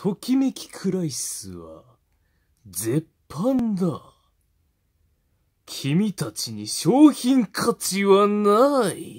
ときめきクライスは、絶版だ。君たちに商品価値はない。